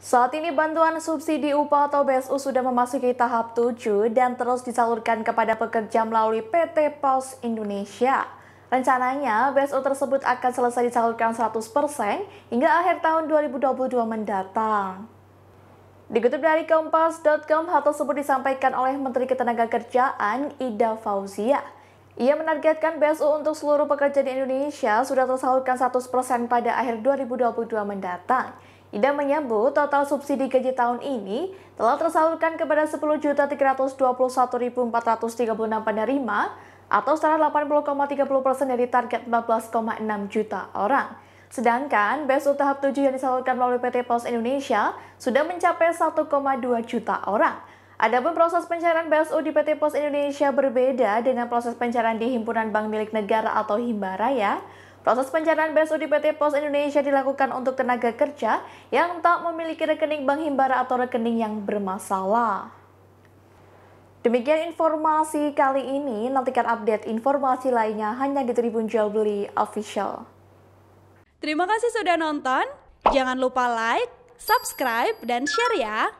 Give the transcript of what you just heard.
Saat ini bantuan subsidi upah atau BSU sudah memasuki tahap 7 dan terus disalurkan kepada pekerja melalui PT POS Indonesia. Rencananya BSU tersebut akan selesai disalurkan 100% hingga akhir tahun 2022 mendatang. Dikutip dari kompas.com, hal tersebut disampaikan oleh Menteri Ketenagakerjaan Ida Fauzia. Ia menargetkan BSU untuk seluruh pekerja di Indonesia sudah tersalurkan 100% pada akhir 2022 mendatang. Ida menyebut total subsidi gaji tahun ini telah tersalurkan kepada 10.321.436 penerima atau setara 80,30 persen dari target 14,6 juta orang. Sedangkan BSU tahap 7 yang disalurkan melalui PT Pos Indonesia sudah mencapai 1,2 juta orang. Adapun proses pencairan BSU di PT Pos Indonesia berbeda dengan proses pencairan di himpunan bank milik negara atau Himbaraya. Proses pencarian BSU di PT Pos Indonesia dilakukan untuk tenaga kerja yang tak memiliki rekening bank himbara atau rekening yang bermasalah. Demikian informasi kali ini, nantikan update informasi lainnya hanya di Tribun Jual Beli Official. Terima kasih sudah nonton, jangan lupa like, subscribe, dan share ya!